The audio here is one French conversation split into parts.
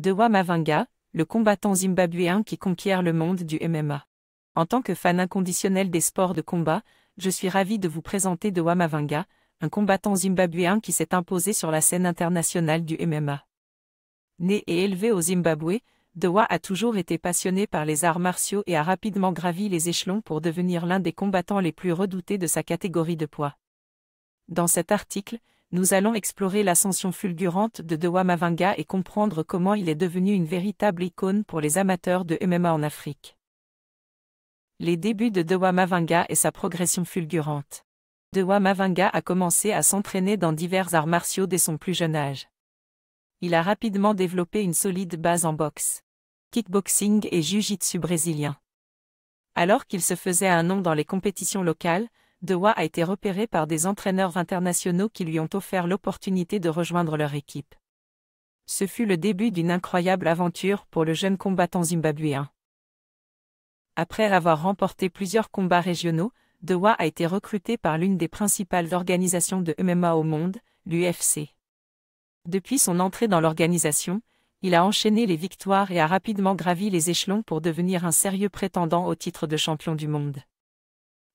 Dewa Mavinga, le combattant zimbabwéen qui conquiert le monde du MMA. En tant que fan inconditionnel des sports de combat, je suis ravi de vous présenter Dewa Mavinga, un combattant zimbabwéen qui s'est imposé sur la scène internationale du MMA. Né et élevé au Zimbabwe, Dewa a toujours été passionné par les arts martiaux et a rapidement gravi les échelons pour devenir l'un des combattants les plus redoutés de sa catégorie de poids. Dans cet article, nous allons explorer l'ascension fulgurante de Dewa Mavinga et comprendre comment il est devenu une véritable icône pour les amateurs de MMA en Afrique. Les débuts de Dewa Mavinga et sa progression fulgurante. Dewa Mavinga a commencé à s'entraîner dans divers arts martiaux dès son plus jeune âge. Il a rapidement développé une solide base en boxe, kickboxing et jiu-jitsu brésilien. Alors qu'il se faisait un nom dans les compétitions locales, Dewa a été repéré par des entraîneurs internationaux qui lui ont offert l'opportunité de rejoindre leur équipe. Ce fut le début d'une incroyable aventure pour le jeune combattant zimbabwéen. Après avoir remporté plusieurs combats régionaux, Dewa a été recruté par l'une des principales organisations de MMA au monde, l'UFC. Depuis son entrée dans l'organisation, il a enchaîné les victoires et a rapidement gravi les échelons pour devenir un sérieux prétendant au titre de champion du monde.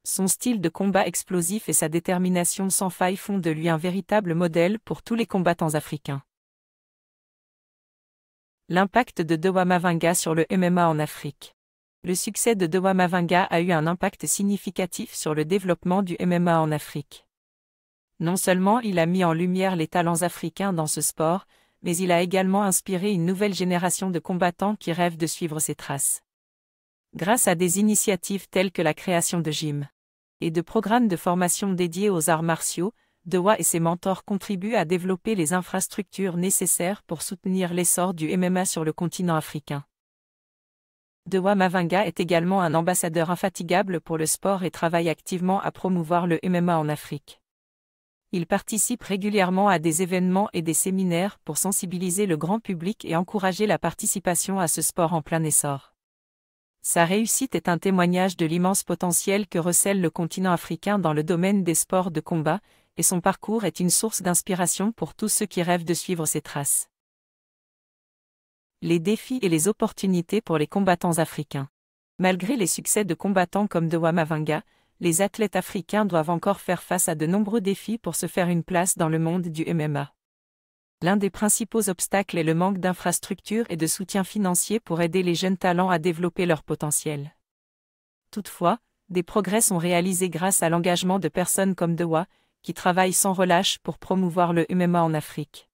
Son style de combat explosif et sa détermination sans faille font de lui un véritable modèle pour tous les combattants africains. L'impact de Mavinga sur le MMA en Afrique. Le succès de Mavinga a eu un impact significatif sur le développement du MMA en Afrique. Non seulement il a mis en lumière les talents africains dans ce sport, mais il a également inspiré une nouvelle génération de combattants qui rêvent de suivre ses traces grâce à des initiatives telles que la création de gym et de programmes de formation dédiés aux arts martiaux, Dewa et ses mentors contribuent à développer les infrastructures nécessaires pour soutenir l'essor du MMA sur le continent africain. Dewa Mavinga est également un ambassadeur infatigable pour le sport et travaille activement à promouvoir le MMA en Afrique. Il participe régulièrement à des événements et des séminaires pour sensibiliser le grand public et encourager la participation à ce sport en plein essor. Sa réussite est un témoignage de l'immense potentiel que recèle le continent africain dans le domaine des sports de combat, et son parcours est une source d'inspiration pour tous ceux qui rêvent de suivre ses traces. Les défis et les opportunités pour les combattants africains. Malgré les succès de combattants comme de Wamavinga, les athlètes africains doivent encore faire face à de nombreux défis pour se faire une place dans le monde du MMA. L'un des principaux obstacles est le manque d'infrastructures et de soutien financier pour aider les jeunes talents à développer leur potentiel. Toutefois, des progrès sont réalisés grâce à l'engagement de personnes comme Dewa, qui travaillent sans relâche pour promouvoir le MMA en Afrique.